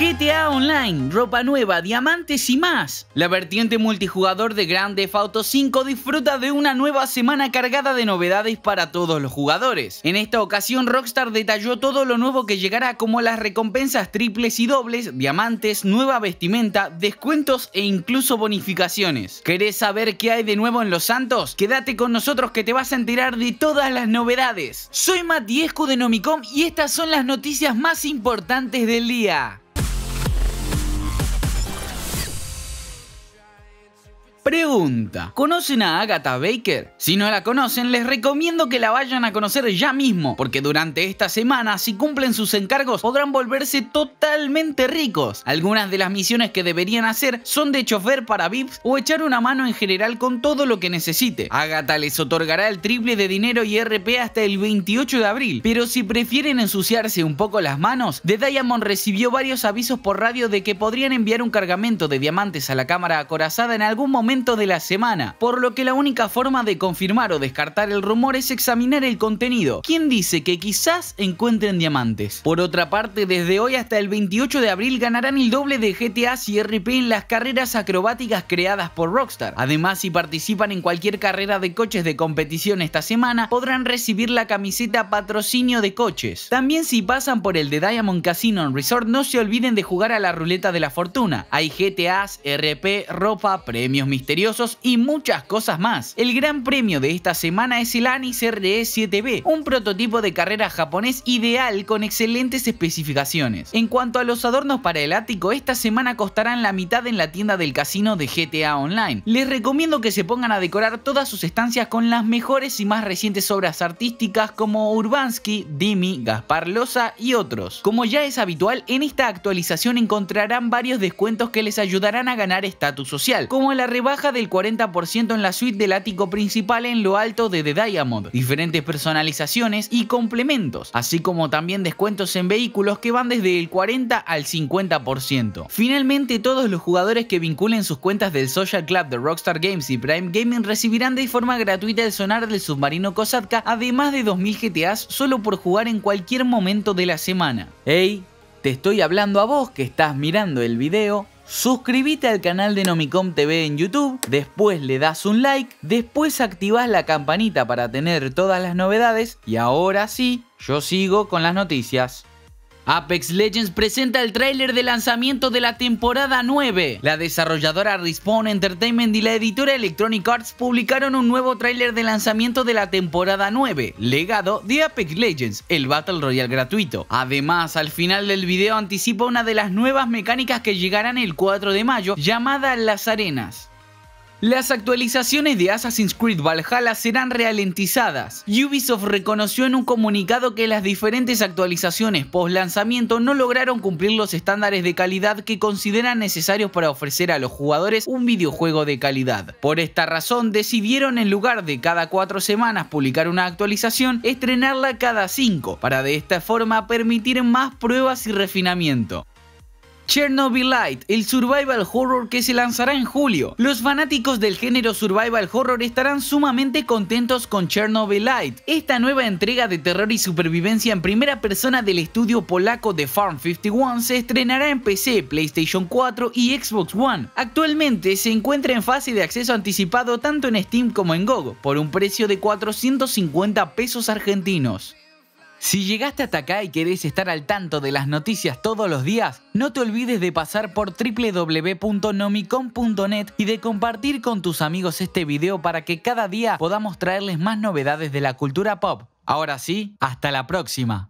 GTA Online, ropa nueva, diamantes y más. La vertiente multijugador de Grand Theft Auto 5 disfruta de una nueva semana cargada de novedades para todos los jugadores. En esta ocasión Rockstar detalló todo lo nuevo que llegará como las recompensas triples y dobles, diamantes, nueva vestimenta, descuentos e incluso bonificaciones. ¿Querés saber qué hay de nuevo en Los Santos? Quédate con nosotros que te vas a enterar de todas las novedades. Soy Matiescu de Nomicom y estas son las noticias más importantes del día. Pregunta, ¿conocen a Agatha Baker? Si no la conocen, les recomiendo que la vayan a conocer ya mismo, porque durante esta semana, si cumplen sus encargos, podrán volverse totalmente ricos. Algunas de las misiones que deberían hacer son de chofer para VIPs o echar una mano en general con todo lo que necesite. Agatha les otorgará el triple de dinero y RP hasta el 28 de abril, pero si prefieren ensuciarse un poco las manos, The Diamond recibió varios avisos por radio de que podrían enviar un cargamento de diamantes a la cámara acorazada en algún momento de la semana, por lo que la única forma de confirmar o descartar el rumor es examinar el contenido. ¿Quién dice que quizás encuentren diamantes? Por otra parte, desde hoy hasta el 28 de abril ganarán el doble de GTA y RP en las carreras acrobáticas creadas por Rockstar. Además, si participan en cualquier carrera de coches de competición esta semana, podrán recibir la camiseta patrocinio de coches. También si pasan por el de Diamond Casino en Resort, no se olviden de jugar a la ruleta de la fortuna. Hay GTAs, RP, ropa, premios misteriosos y muchas cosas más. El gran premio de esta semana es el Anis RE7B, un prototipo de carrera japonés ideal con excelentes especificaciones. En cuanto a los adornos para el ático, esta semana costarán la mitad en la tienda del casino de GTA Online. Les recomiendo que se pongan a decorar todas sus estancias con las mejores y más recientes obras artísticas como Urbansky, Dimi, Gaspar Loza y otros. Como ya es habitual, en esta actualización encontrarán varios descuentos que les ayudarán a ganar estatus social, como la rebaja del 40% en la suite del ático principal en lo alto de The Diamond, diferentes personalizaciones y complementos, así como también descuentos en vehículos que van desde el 40 al 50%. Finalmente, todos los jugadores que vinculen sus cuentas del Social Club de Rockstar Games y Prime Gaming recibirán de forma gratuita el sonar del submarino Kosatka, además de 2000 GTAs solo por jugar en cualquier momento de la semana. ¡Ey! Te estoy hablando a vos que estás mirando el video Suscríbete al canal de Nomicom TV en YouTube, después le das un like, después activas la campanita para tener todas las novedades y ahora sí, yo sigo con las noticias. Apex Legends presenta el tráiler de lanzamiento de la temporada 9. La desarrolladora Respawn Entertainment y la editora Electronic Arts publicaron un nuevo tráiler de lanzamiento de la temporada 9, legado de Apex Legends, el Battle Royale gratuito. Además, al final del video anticipa una de las nuevas mecánicas que llegarán el 4 de mayo, llamada Las Arenas. Las actualizaciones de Assassin's Creed Valhalla serán ralentizadas. Ubisoft reconoció en un comunicado que las diferentes actualizaciones post lanzamiento no lograron cumplir los estándares de calidad que consideran necesarios para ofrecer a los jugadores un videojuego de calidad. Por esta razón decidieron en lugar de cada cuatro semanas publicar una actualización, estrenarla cada cinco, para de esta forma permitir más pruebas y refinamiento. Chernobylite, el survival horror que se lanzará en julio. Los fanáticos del género survival horror estarán sumamente contentos con Chernobylite, esta nueva entrega de terror y supervivencia en primera persona del estudio polaco de Farm 51 se estrenará en PC, PlayStation 4 y Xbox One. Actualmente se encuentra en fase de acceso anticipado tanto en Steam como en GOG, por un precio de 450 pesos argentinos. Si llegaste hasta acá y querés estar al tanto de las noticias todos los días, no te olvides de pasar por www.nomicon.net y de compartir con tus amigos este video para que cada día podamos traerles más novedades de la cultura pop. Ahora sí, hasta la próxima.